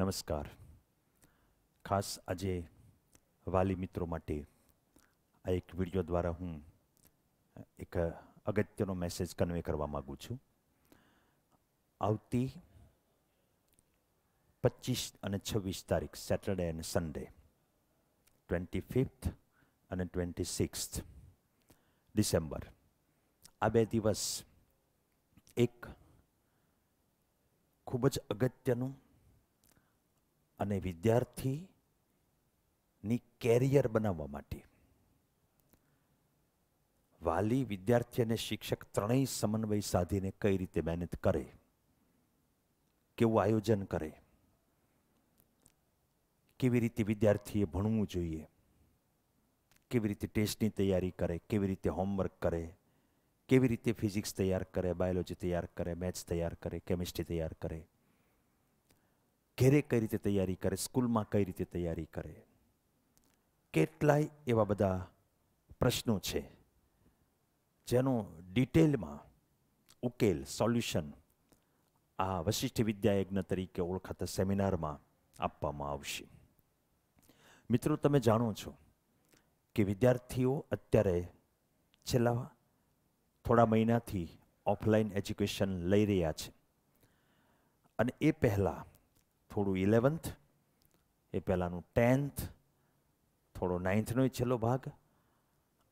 નમસ્કાર ખાસ આજે વાલી મિત્રો માટે આ એક વિડીયો દ્વારા હું એક અગત્યનો મેસેજ કન્વે કરવા માગું છું આવતી પચીસ અને છવ્વીસ તારીખ સેટરડે અને સન્ડે ટ્વેન્ટી ફિફ્થ અને ટ્વેન્ટી સિક્સ્થ ડિસેમ્બર આ બે દિવસ એક ખૂબ જ અગત્યનું અને વિદ્યાર્થીની કેરિયર બનાવવા માટે વાલી વિદ્યાર્થી અને શિક્ષક ત્રણેય સમન્વય સાધીને કઈ રીતે મહેનત કરે કેવું આયોજન કરે કેવી રીતે વિદ્યાર્થીએ ભણવું જોઈએ કેવી રીતે ટેસ્ટની તૈયારી કરે કેવી રીતે હોમવર્ક કરે કેવી રીતે ફિઝિક્સ તૈયાર કરે બાયોલોજી તૈયાર કરે મેથ્સ તૈયાર કરે કેમિસ્ટ્રી તૈયાર કરે ઘેરે કઈ રીતે તૈયારી કરે સ્કૂલમાં કઈ રીતે તૈયારી કરે કેટલાય એવા બધા પ્રશ્નો છે જેનો ડિટેલમાં ઉકેલ સોલ્યુશન આ વશિષ્ઠ વિદ્યાયજ્ઞ તરીકે ઓળખાતા સેમિનારમાં આપવામાં આવશે મિત્રો તમે જાણો છો કે વિદ્યાર્થીઓ અત્યારે છેલ્લા થોડા મહિનાથી ઓફલાઈન એજ્યુકેશન લઈ રહ્યા છે અને એ પહેલાં થોડું ઇલેવન્થ એ પહેલાંનું ટેન્થ થોડો નાઇન્થનો છેલ્લો ભાગ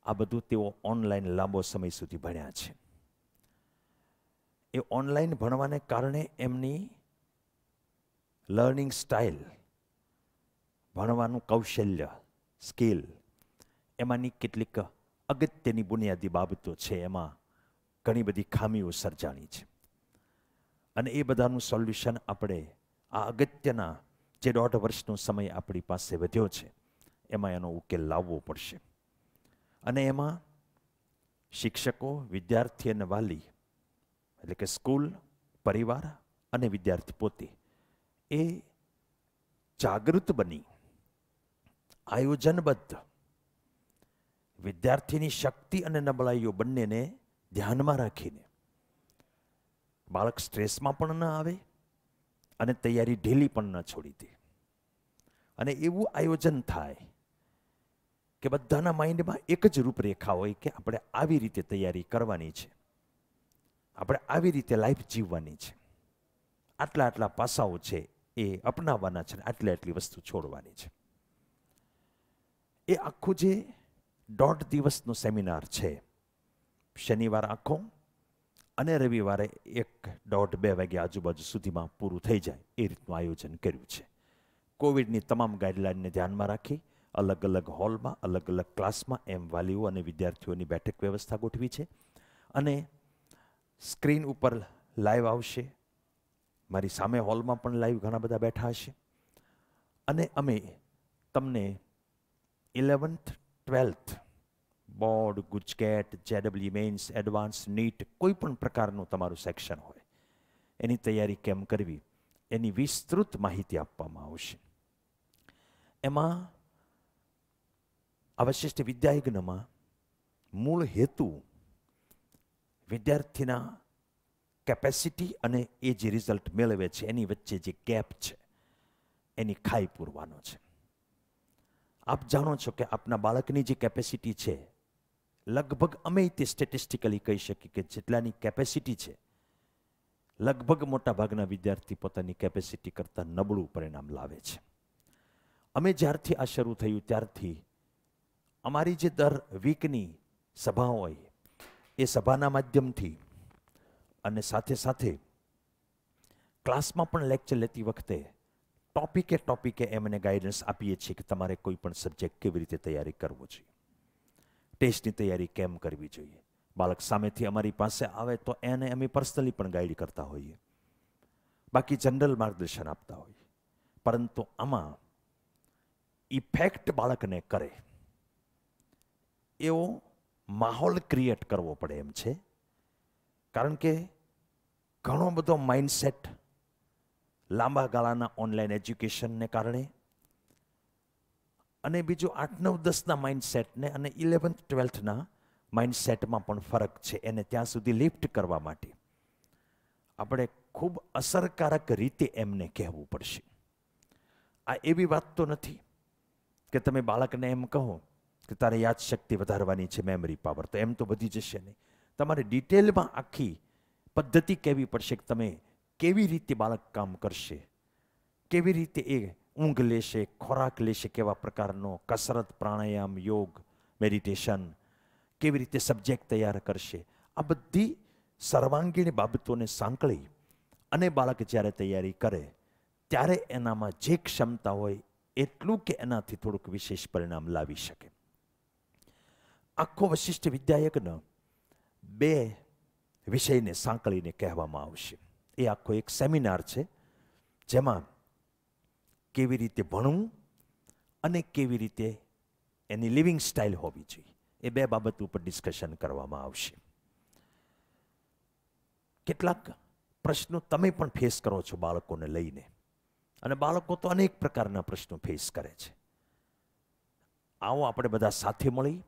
આ બધું તેઓ ઓનલાઈન લાંબો સમય સુધી ભણ્યા છે એ ઓનલાઈન ભણવાને કારણે એમની લર્નિંગ સ્ટાઇલ ભણવાનું કૌશલ્ય સ્કિલ એમાંની કેટલીક અગત્યની બુનિયાદી બાબતો છે એમાં ઘણી બધી ખામીઓ સર્જાણી છે અને એ બધાનું સોલ્યુશન આપણે આ અગત્યના જે દોઢ વર્ષનો સમય આપણી પાસે વધ્યો છે એમાં એનો ઉકેલ લાવવો પડશે અને એમાં શિક્ષકો વિદ્યાર્થી અને વાલી એટલે કે સ્કૂલ પરિવાર અને વિદ્યાર્થી પોતે એ જાગૃત બની આયોજનબદ્ધ વિદ્યાર્થીની શક્તિ અને નબળાઈઓ બંનેને ધ્યાનમાં રાખીને બાળક સ્ટ્રેસમાં પણ ન આવે અને તૈયારી ઢીલી પણ ન છોડી દે અને એવું આયોજન થાય કે બધાના માઇન્ડમાં એક જ રૂપરેખા હોય કે આપણે આવી રીતે તૈયારી કરવાની છે આપણે આવી રીતે લાઈફ જીવવાની છે આટલા આટલા પાસાઓ છે એ અપનાવવાના છે આટલી આટલી વસ્તુ છોડવાની છે એ આખું જે દોઢ દિવસનો સેમિનાર છે શનિવાર આખો અને રવિવારે એક દોઢ બે વાગ્યા આજુબાજુ સુધીમાં પૂરું થઈ જાય એ રીતનું આયોજન કર્યું છે કોવિડની તમામ ગાઈડલાઇનને ધ્યાનમાં રાખી અલગ અલગ હોલમાં અલગ અલગ ક્લાસમાં એમ વાલીઓ અને વિદ્યાર્થીઓની બેઠક વ્યવસ્થા ગોઠવી છે અને સ્ક્રીન ઉપર લાઈવ આવશે મારી સામે હોલમાં પણ લાઈવ ઘણા બધા બેઠા હશે અને અમે તમને eleventh twelfth board GUJCET J double E mains advance NEET કોઈ પણ પ્રકારનું તમારું સેક્શન હોય એની તૈયારી કેમ કરવી એની વિસ્તૃત માહિતી આપવામાં આવશે એમાં અવશિષ્ટ વિદ્યાયજ્ઞમાં મૂળ હેતુ વિદ્યાર્થીના કેપેસિટી અને એ જે રિઝલ્ટ મેળવે છે એની વચ્ચે જે ગેપ છે એની ખાઈ પૂરવાનો છે આપ જાણો છો કે આપના બાળકની જે કેપેસિટી છે લગભગ અમે તે સ્ટેટિસ્ટિકલી કહી શકીએ કે જેટલાની કેપેસિટી છે લગભગ મોટાભાગના વિદ્યાર્થી પોતાની કેપેસિટી કરતાં નબળું પરિણામ લાવે છે અમે જ્યારથી આ શરૂ થયું ત્યારથી અમારી જે દર વીકની સભાઓ હોય એ સભાના માધ્યમથી અને સાથે સાથે ક્લાસમાં પણ લેક્ચર લેતી વખતે ટોપિકે ટોપિકે એમને ગાઈડન્સ આપીએ છીએ કે તમારે કોઈ પણ સબ્જેક્ટ કેવી રીતે તૈયારી કરવો જોઈએ ટેસ્ટની તૈયારી કેમ કરવી જોઈએ બાળક સામેથી અમારી પાસે આવે તો એને અમે પર્સનલી પણ ગાઈડ કરતા હોઈએ બાકી જનરલ માર્ગદર્શન આપતા હોઈએ પરંતુ આમાં ઇફેક્ટ બાળકને કરે એવો માહોલ ક્રિએટ કરવો પડે એમ છે કારણ કે ઘણો બધો માઇન્ડસેટ લાંબા ગાળાના ઓનલાઈન એજ્યુકેશનને કારણે અને બીજું આઠ નવ દસના માઇન્ડસેટને અને ઇલેવન્થ ટ્વેલ્થના માઇન્ડસેટમાં પણ ફરક છે એને ત્યાં સુધી લિફ્ટ કરવા માટે આપણે ખૂબ અસરકારક રીતે એમને કહેવું પડશે આ એવી વાત તો નથી કે તમે બાળકને એમ કહો કે તારે યાદશક્તિ વધારવાની છે મેમરી પાવર તો એમ તો વધી જશે નહીં તમારે ડિટેલમાં આખી પદ્ધતિ કહેવી પડશે કે તમે કેવી રીતે બાળક કામ કરશે કેવી રીતે એ ઊંઘ લેશે ખોરાક લેશે કેવા પ્રકારનો કસરત પ્રાણાયામ યોગ મેડિટેશન કેવી રીતે સબ્જેક્ટ તૈયાર કરશે આ બધી સર્વાંગીણ બાબતોને સાંકળી અને બાળક જ્યારે તૈયારી કરે ત્યારે એનામાં જે ક્ષમતા હોય એટલું કે એનાથી થોડુંક વિશેષ પરિણામ લાવી શકે આખો વશિષ્ઠ વિદ્યાયજ્ઞ બે વિષયને સાંકળીને કહેવામાં આવશે એ આખો એક સેમિનાર છે જેમાં કેવી રીતે ભણવું અને કેવી રીતે એની લિવિંગ સ્ટાઇલ હોવી જોઈએ એ બે બાબત ઉપર ડિસ્કશન કરવામાં આવશે કેટલાક પ્રશ્નો તમે પણ ફેસ કરો છો બાળકોને લઈને અને બાળકો તો અનેક પ્રકારના પ્રશ્નો ફેસ કરે છે આવો આપણે બધા સાથે મળી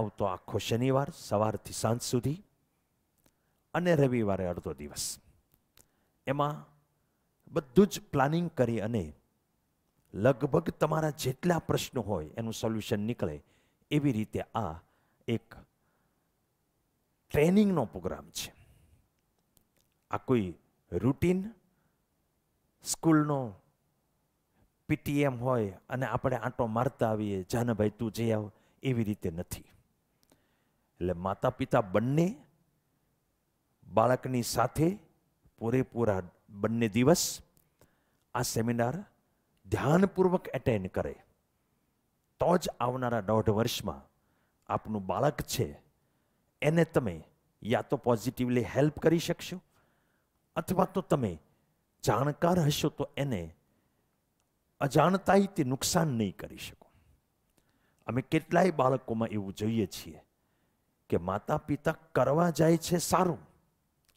આવતો આખો શનિવાર સવારથી સાંજ સુધી અને રવિવારે અડધો દિવસ એમાં બધું જ પ્લાનિંગ કરી અને લગભગ તમારા જેટલા પ્રશ્નો હોય એનું સોલ્યુશન નીકળે એવી રીતે આ એક ટ્રેનિંગનો પ્રોગ્રામ છે આ કોઈ રૂટીન સ્કૂલનો પીટીએમ હોય અને આપણે આંટો મારતા આવીએ જાનભાઈ તું જઈ આવ એવી રીતે નથી એટલે માતા પિતા બંને બાળકની સાથે પૂરેપૂરા બંને દિવસ આ સેમિનાર ધ્યાનપૂર્વક એટેન્ડ કરે તો જ આવનારા દોઢ વર્ષમાં આપનું બાળક છે એને તમે યા તો પોઝિટિવલી હેલ્પ કરી શકશો અથવા તો તમે જાણકાર હશો તો એને અજાણતાઈ તે નુકસાન નહીં કરી શકો અમે કેટલાય બાળકોમાં એવું જોઈએ છીએ કે માતા પિતા કરવા જાય છે સારું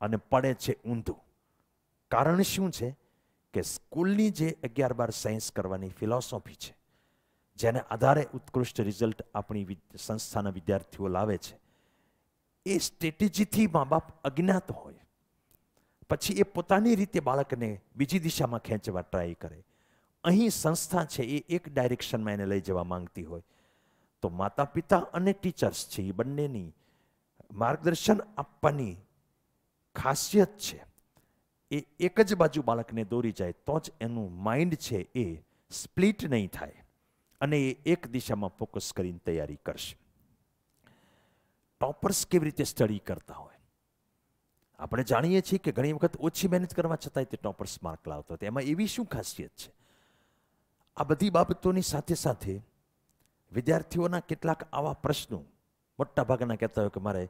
અને પડે છે ઊંધું કારણ શું છે કે સ્કૂલની જે અગિયાર બાર સાયન્સ કરવાની ફિલોસોફી છે જેને આધારે ઉત્કૃષ્ટ રિઝલ્ટ આપણી સંસ્થાના વિદ્યાર્થીઓ લાવે છે એ સ્ટ્રેટેજીથી મા બાપ અજ્ઞાત હોય પછી એ પોતાની રીતે બાળકને બીજી દિશામાં ખેંચવા ટ્રાય કરે અહીં સંસ્થા છે એ એક ડાયરેક્શનમાં એને લઈ જવા માંગતી હોય તો માતા પિતા અને ટીચર્સ છે એ બંનેની માર્ગદર્શન આપવાની ખાસિયત છે એ એક જ બાજુ બાળકને દોરી જાય તો જ એનું માઇન્ડ છે એ સ્પ્લિટ નહીં થાય અને એ એક દિશામાં ફોકસ કરીને તૈયારી કરશે ટોપર્સ કેવી રીતે સ્ટડી કરતા હોય આપણે જાણીએ છીએ કે ઘણી વખત ઓછી મહેનત કરવા છતાંય તે ટોપર્સ માર્ક લાવતો હતો એમાં એવી શું ખાસિયત છે આ બધી બાબતોની સાથે સાથે વિદ્યાર્થીઓના કેટલાક આવા પ્રશ્નો મોટાભાગના કહેતા હોય કે મારે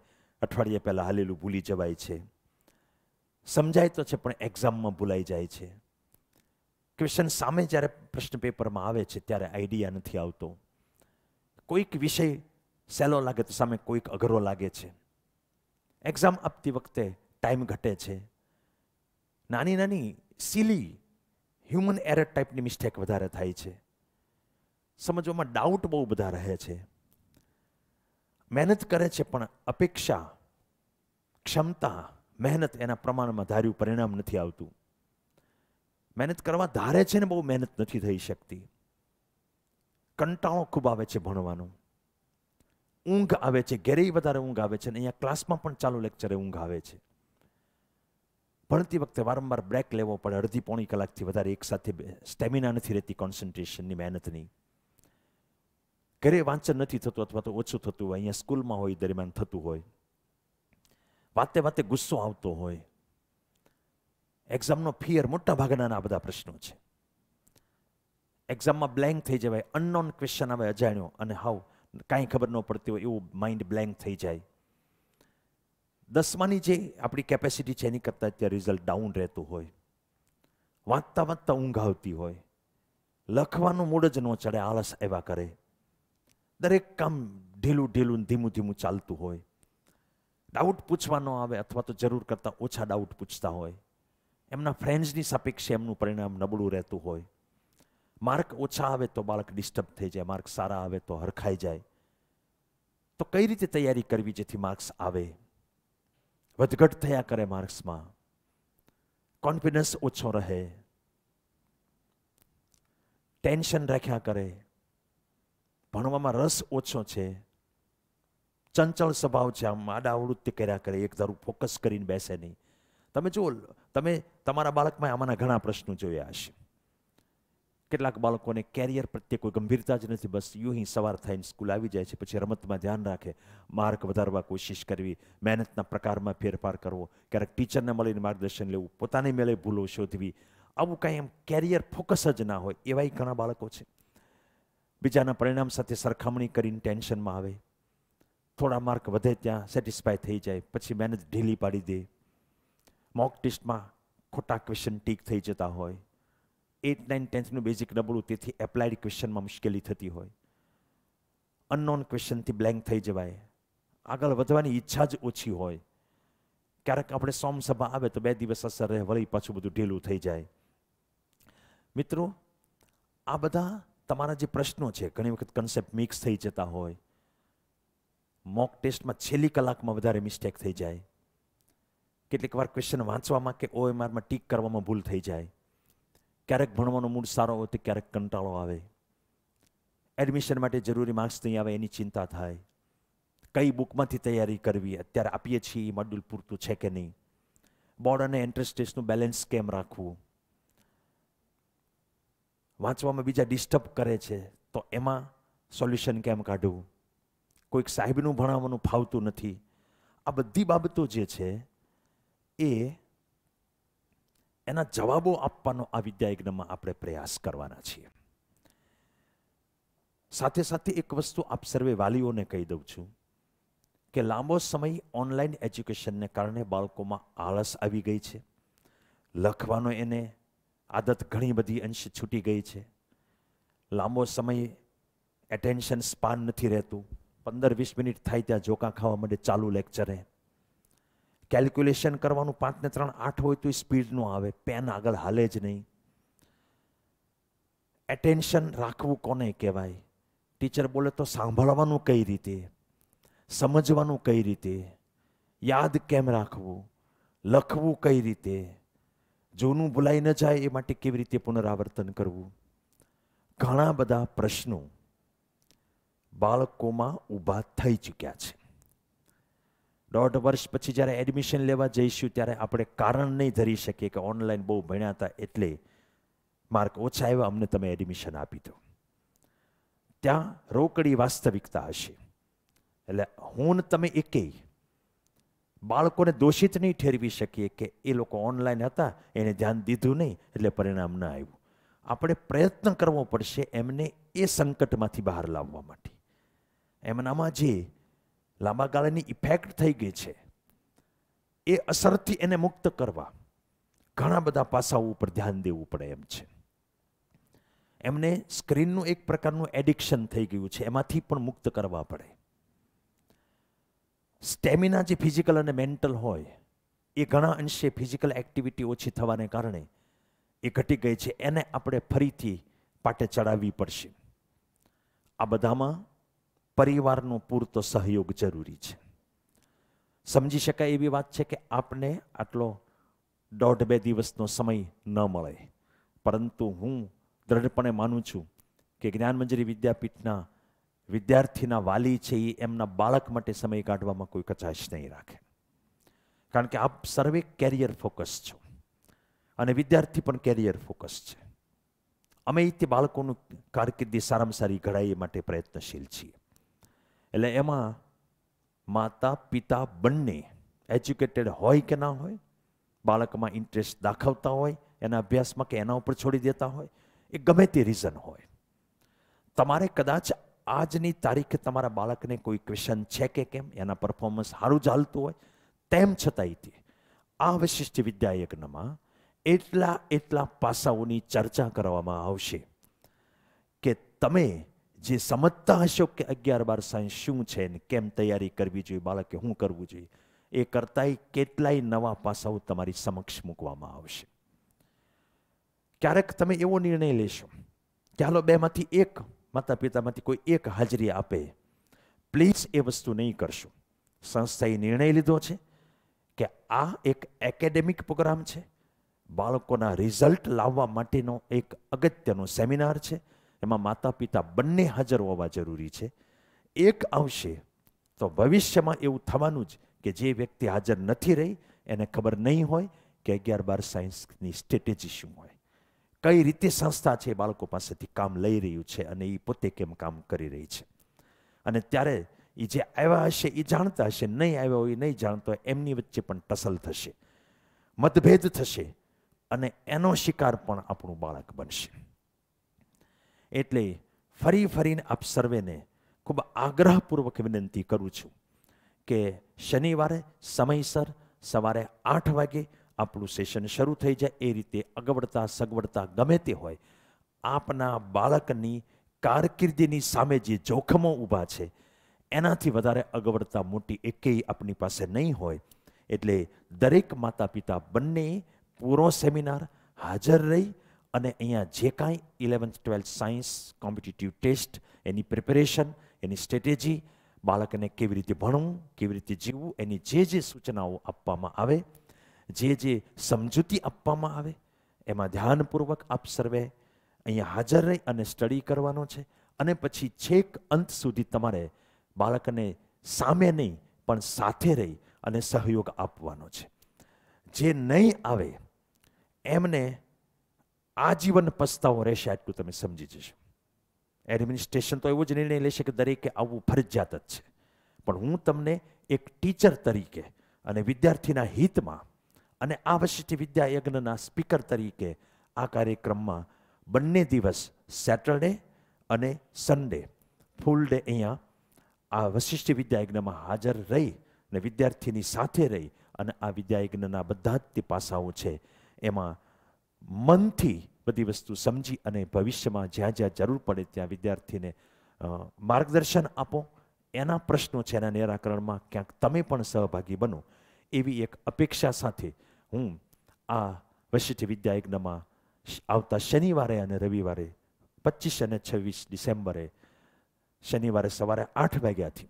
અઠવાડિયા પહેલાં હાલેલું ભૂલી જવાય છે સમજાય તો છે પણ એક્ઝામમાં ભૂલાઈ જાય છે ક્વેશ્ચન સામે જ્યારે પ્રશ્ન પેપરમાં આવે છે ત્યારે આઈડિયા નથી આવતો કોઈક વિષય સહેલો લાગે તો સામે કોઈક અઘરો લાગે છે એક્ઝામ આપતી વખતે ટાઈમ ઘટે છે નાની નાની સિલી હ્યુમન એરર ટાઈપની મિસ્ટેક વધારે થાય છે સમજવામાં ડાઉટ બહુ બધા રહે છે મહેનત કરે છે પણ અપેક્ષા ક્ષમતા મહેનત એના પ્રમાણમાં ધાર્યું પરિણામ નથી આવતું મહેનત કરવા ધારે છે ને બહુ મહેનત નથી થઈ શકતી કંટાળો ખૂબ આવે છે ભણવાનો ઊંઘ આવે છે ઘેરે વધારે ઊંઘ આવે છે ને અહીંયા ક્લાસમાં પણ ચાલુ લેક્ચરે ઊંઘ આવે છે ભણતી વખતે વારંવાર બ્રેક લેવો પડે અડધી પોણી કલાકથી વધારે એકસાથે સ્ટેમિના નથી રહેતી કોન્સન્ટ્રેશનની મહેનતની ઘરે વાંચન નથી થતું અથવા તો ઓછું થતું હોય અહીંયા સ્કૂલમાં હોય દરમિયાન થતું હોય વાતે વાતે ગુસ્સો આવતો હોય એક્ઝામનો ફિયર મોટા ભાગના બધા પ્રશ્નો છે એક્ઝામમાં બ્લેન્ક થઈ જવાય અનનોન ક્વેશ્ચન આવે અજાણ્યો અને હાવ કાંઈ ખબર ન પડતી હોય એવું માઇન્ડ બ્લેન્ક થઈ જાય દસમાની જે આપણી કેપેસિટી છે એની કરતાં અત્યારે રિઝલ્ટ ડાઉન રહેતું હોય વાંચતા વાંચતા ઊંઘ આવતી હોય લખવાનું મૂડ જ ન ચડે આળસ એવા કરે દરેક કામ ઢીલું ઢીલું ધીમું ધીમું ચાલતું હોય ડાઉટ પૂછવાનો આવે અથવા તો જરૂર કરતાં ઓછા ડાઉટ પૂછતા હોય એમના ફ્રેન્ડ્સની સાપેક્ષે એમનું પરિણામ નબળું રહેતું હોય માર્ક ઓછા આવે તો બાળક ડિસ્ટર્બ થઈ જાય માર્ક સારા આવે તો હરખાઈ જાય તો કઈ રીતે તૈયારી કરવી જેથી માર્ક્સ આવે વધઘટ થયા કરે માર્ક્સમાં કોન્ફિડન્સ ઓછો રહે ટેન્શન રાખ્યા કરે ભણવામાં રસ ઓછો છે ચંચળ સ્વભાવ છે આમ આડા કર્યા કરે એક ધારું ફોકસ કરીને બેસે નહીં તમે જુઓ તમે તમારા બાળકમાં આમાંના ઘણા પ્રશ્નો જોયા હશે કેટલાક બાળકોને કેરિયર પ્રત્યે કોઈ ગંભીરતા જ નથી બસ યુ અહીં સવાર થઈને સ્કૂલ આવી જાય છે પછી રમતમાં ધ્યાન રાખે માર્ક વધારવા કોશિશ કરવી મહેનતના પ્રકારમાં ફેરફાર કરવો ક્યારેક ટીચરને મળીને માર્ગદર્શન લેવું પોતાને મેળે ભૂલો શોધવી આવું કાંઈ એમ કેરિયર ફોકસ જ ના હોય એવાય ઘણા બાળકો છે બીજાના પરિણામ સાથે સરખામણી કરીને ટેન્શનમાં આવે થોડા માર્ક વધે ત્યાં સેટિસ્ફાય થઈ જાય પછી મહેનત ઢીલી પાડી દે મોક ટેસ્ટમાં ખોટા ક્વેશ્ચન ટીક થઈ જતા હોય એટ નાઇન ટેન્થનું બેઝિક નબળું તેથી એપ્લાઇડ ક્વેશ્ચનમાં મુશ્કેલી થતી હોય અનનોન ક્વેશ્ચનથી બ્લેન્ક થઈ જવાય આગળ વધવાની ઈચ્છા જ ઓછી હોય ક્યારેક આપણે સોમસભા આવે તો બે દિવસ અસર રહે વળી પાછું બધું ઢીલું થઈ જાય મિત્રો આ બધા તમારા જે પ્રશ્નો છે ઘણી વખત કન્સેપ્ટ મિક્સ થઈ જતા હોય મોક ટેસ્ટમાં છેલ્લી કલાકમાં વધારે મિસ્ટેક થઈ જાય કેટલીક વાર ક્વેશ્ચન વાંચવામાં કે ઓએમઆરમાં ટીક કરવામાં ભૂલ થઈ જાય ક્યારેક ભણવાનો મૂડ સારો હોય તો ક્યારેક કંટાળો આવે એડમિશન માટે જરૂરી માર્ક્સ નહીં આવે એની ચિંતા થાય કઈ બુકમાંથી તૈયારી કરવી અત્યારે આપીએ છીએ એ મોડ્યુલ પૂરતું છે કે નહીં બોર્ડ અને એન્ટ્રન્સ ટેસ્ટનું બેલેન્સ કેમ રાખવું વાંચવામાં બીજા ડિસ્ટર્બ કરે છે તો એમાં સોલ્યુશન કેમ કાઢવું કોઈક સાહેબનું ભણાવવાનું ફાવતું નથી આ બધી બાબતો જે છે એ એના જવાબો આપવાનો આ વિદ્યાયજ્ઞમાં આપણે પ્રયાસ કરવાના છીએ સાથે સાથે એક વસ્તુ આપ સર્વે વાલીઓને કહી દઉં છું કે લાંબો સમય ઓનલાઈન એજ્યુકેશનને કારણે બાળકોમાં આળસ આવી ગઈ છે લખવાનો એને આદત ઘણી બધી અંશ છૂટી ગઈ છે લાંબો સમય એટેન્શન સ્પાન નથી રહેતું પંદર વીસ મિનિટ થાય ત્યાં જોકા ખાવા માટે ચાલુ લેક્ચરે કેલ્ક્યુલેશન કરવાનું પાંચને ત્રણ આઠ હોય તો એ સ્પીડ ન આવે પેન આગળ હાલે જ નહીં એટેન્શન રાખવું કોને કહેવાય ટીચર બોલે તો સાંભળવાનું કઈ રીતે સમજવાનું કઈ રીતે યાદ કેમ રાખવું લખવું કઈ રીતે જૂનું ભૂલાઈ ન જાય એ માટે કેવી રીતે પુનરાવર્તન કરવું ઘણા બધા પ્રશ્નો બાળકોમાં ઊભા થઈ ચૂક્યા છે દોઢ વર્ષ પછી જ્યારે એડમિશન લેવા જઈશું ત્યારે આપણે કારણ નહીં ધરી શકીએ કે ઓનલાઈન બહુ ભણ્યા હતા એટલે માર્ક ઓછા આવ્યા અમને તમે એડમિશન આપી દો ત્યાં રોકડી વાસ્તવિકતા હશે એટલે હું તમે એકેય બાળકોને દોષિત નહીં ઠેરવી શકીએ કે એ લોકો ઓનલાઈન હતા એને ધ્યાન દીધું નહીં એટલે પરિણામ ન આવ્યું આપણે પ્રયત્ન કરવો પડશે એમને એ સંકટમાંથી બહાર લાવવા માટે એમનામાં જે લાંબા ગાળાની ઇફેક્ટ થઈ ગઈ છે એ અસરથી એને મુક્ત કરવા ઘણા બધા પાસાઓ ઉપર ધ્યાન દેવું પડે એમ છે એમને સ્ક્રીનનું એક પ્રકારનું એડિક્શન થઈ ગયું છે એમાંથી પણ મુક્ત કરવા પડે સ્ટેમિના જે ફિઝિકલ અને મેન્ટલ હોય એ ઘણા અંશે ફિઝિકલ એક્ટિવિટી ઓછી થવાને કારણે એ ઘટી ગઈ છે એને આપણે ફરીથી પાટે ચડાવવી પડશે આ બધામાં પરિવારનો પૂરતો સહયોગ જરૂરી છે સમજી શકાય એવી વાત છે કે આપને આટલો દોઢ બે દિવસનો સમય ન મળે પરંતુ હું દ્રઢપણે માનું છું કે જ્ઞાનમંજરી વિદ્યાપીઠના વિદ્યાર્થીના વાલી છે એ એમના બાળક માટે સમય કાઢવામાં કોઈ કચાશ નહીં રાખે કારણ કે આપ સર્વે કેરિયર ફોકસ છો અને વિદ્યાર્થી પણ કેરિયર ફોકસ છે અમે તે બાળકોનું કારકિર્દી સારામાં સારી ઘડાઈ માટે પ્રયત્નશીલ છીએ એટલે એમાં માતા પિતા બંને એજ્યુકેટેડ હોય કે ના હોય બાળકમાં ઇન્ટરેસ્ટ દાખવતા હોય એના અભ્યાસમાં કે એના ઉપર છોડી દેતા હોય એ ગમે તે રીઝન હોય તમારે કદાચ આજની તારીખે તમારા બાળકને કોઈ ક્વેશ્ચન છે કે કેમ એના પરફોર્મન્સ સારું ચાલતું હોય તેમ છતાંય તે આ વિશિષ્ટ વિદ્યાયજ્ઞમાં એટલા એટલા પાસાઓની ચર્ચા કરવામાં આવશે કે તમે જે સમજતા હશો કે અગિયાર બાર સાયન્સ શું છે ને કેમ તૈયારી કરવી જોઈએ બાળકે શું કરવું જોઈએ એ કરતાંય કેટલાય નવા પાસાઓ તમારી સમક્ષ મૂકવામાં આવશે ક્યારેક તમે એવો નિર્ણય લેશો કે હાલો બેમાંથી એક માતા પિતામાંથી કોઈ એક હાજરી આપે પ્લીઝ એ વસ્તુ નહીં કરશો સંસ્થાએ નિર્ણય લીધો છે કે આ એક એકેડેમિક પ્રોગ્રામ છે બાળકોના રિઝલ્ટ લાવવા માટેનો એક અગત્યનો સેમિનાર છે એમાં માતા પિતા બંને હાજર હોવા જરૂરી છે એક આવશે તો ભવિષ્યમાં એવું થવાનું જ કે જે વ્યક્તિ હાજર નથી રહી એને ખબર નહીં હોય કે અગિયાર બાર સાયન્સની સ્ટ્રેટેજી શું હોય કઈ રીતે સંસ્થા છે બાળકો પાસેથી કામ લઈ રહ્યું છે અને એ પોતે કેમ કામ કરી રહી છે અને ત્યારે એ જે આવ્યા હશે એ જાણતા હશે નહીં આવ્યા હોય એ નહીં જાણતો એમની વચ્ચે પણ ટસલ થશે મતભેદ થશે અને એનો શિકાર પણ આપણું બાળક બનશે એટલે ફરી ફરીને આપ સર્વેને ખૂબ આગ્રહપૂર્વક વિનંતી કરું છું કે શનિવારે સમયસર સવારે આઠ વાગે આપણું સેશન શરૂ થઈ જાય એ રીતે અગવડતા સગવડતા ગમે તે હોય આપના બાળકની કારકિર્દીની સામે જે જોખમો ઊભા છે એનાથી વધારે અગવડતા મોટી એકેય આપની પાસે નહીં હોય એટલે દરેક માતા પિતા બંને પૂરો સેમિનાર હાજર રહી અને અહીંયા જે કાંઈ eleventh twelfth science competitive test એની પ્રિપેરેશન એની સ્ટ્રેટેજી બાળકને કેવી રીતે ભણવું કેવી રીતે જીવવું એની જે જે સૂચનાઓ આપવામાં આવે જે જે સમજૂતી આપવામાં આવે એમાં ધ્યાનપૂર્વક આપ સર્વે અહીંયા હાજર રહી અને સ્ટડી કરવાનો છે અને પછી છેક અંત સુધી તમારે બાળકને સામે નહીં પણ સાથે રહી અને સહયોગ આપવાનો છે જે નહીં આવે એમને આજીવન પસ્તાવો રહેશે એટલું તમે સમજી જશો એડમિનિસ્ટ્રેશન તો એવો જ નિર્ણય લેશે કે દરેકે આવવું ફરજિયાત જ છે પણ હું તમને એક ટીચર તરીકે અને વિદ્યાર્થીના હિતમાં અને આ વર્ષથી વિદ્યા યજ્ઞના સ્પીકર તરીકે આ કાર્યક્રમમાં બંને દિવસ સેટરડે અને સન્ડે ફૂલ ડે અહીંયા આ વશિષ્ઠ વિદ્યાયજ્ઞમાં હાજર રહી અને વિદ્યાર્થીની સાથે રહી અને આ વિદ્યાયજ્ઞના બધા જ પાસાઓ છે એમાં મનથી બધી વસ્તુ સમજી અને ભવિષ્યમાં જ્યાં જ્યાં જરૂર પડે ત્યાં વિદ્યાર્થીને માર્ગદર્શન આપો એના પ્રશ્નો છે એના નિરાકરણમાં ક્યાંક તમે પણ સહભાગી બનો એવી એક અપેક્ષા સાથે હું આ વશિષ્ઠ વિદ્યાયજ્ઞમાં આવતા શનિવારે અને રવિવારે પચીસ અને છવ્વીસ ડિસેમ્બરે શનિવારે સવારે આઠ વાગ્યાથી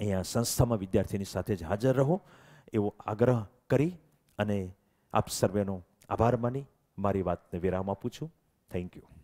અહીંયા સંસ્થામાં વિદ્યાર્થીની સાથે જ હાજર રહો એવો આગ્રહ કરી અને આપ સર્વેનો આભાર માની મારી વાતને વિરામ આપું છું થેન્ક યુ